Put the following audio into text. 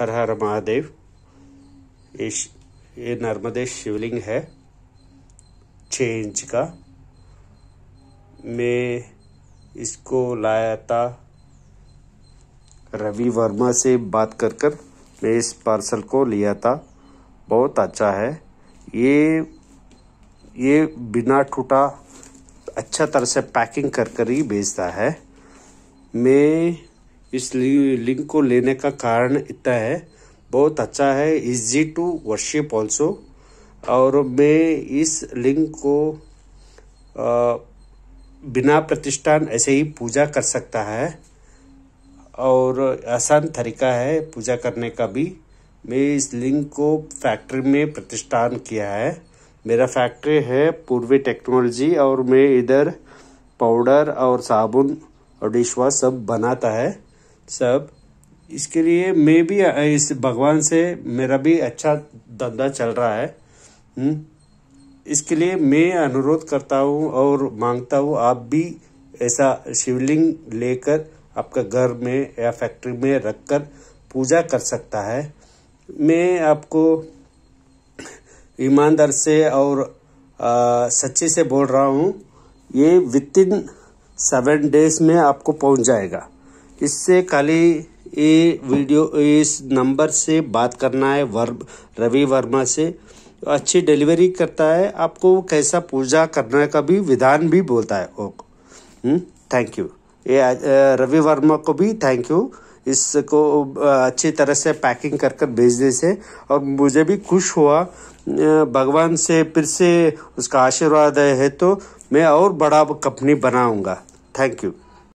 हर हर महादेव इस ये नर्मदे शिवलिंग है छ इंच का मैं इसको लाया था रवि वर्मा से बात कर कर मैं इस पार्सल को लिया था बहुत अच्छा है ये ये बिना टूटा अच्छा तरह से पैकिंग कर कर ही भेजता है मैं इस लिंक को लेने का कारण इतना है बहुत अच्छा है इजी टू वर्शिप ऑल्सो और मैं इस लिंक को आ, बिना प्रतिष्ठान ऐसे ही पूजा कर सकता है और आसान तरीका है पूजा करने का भी मैं इस लिंक को फैक्ट्री में प्रतिष्ठान किया है मेरा फैक्ट्री है पूर्वी टेक्नोलॉजी और मैं इधर पाउडर और साबुन और डिश वॉश सब बनाता है सब इसके लिए मैं भी इस भगवान से मेरा भी अच्छा धंधा चल रहा है हुँ? हम्म। इसके लिए मैं अनुरोध करता हूँ और मांगता हूँ आप भी ऐसा शिवलिंग लेकर आपका घर में या फैक्ट्री में रखकर पूजा कर सकता है मैं आपको ईमानदार से और सच्चे से बोल रहा हूँ ये विद इन सेवन डेज में आपको पहुँच जाएगा इससे खाली ये वीडियो इस नंबर से बात करना है वर्ब रवि वर्मा से अच्छी डिलीवरी करता है आपको कैसा पूजा करना का भी विधान भी बोलता है ओके थैंक यू ये रवि वर्मा को भी थैंक यू इसको अच्छी तरह से पैकिंग कर कर भेजने से और मुझे भी खुश हुआ भगवान से फिर से उसका आशीर्वाद है तो मैं और बड़ा कंपनी बनाऊंगा थैंक यू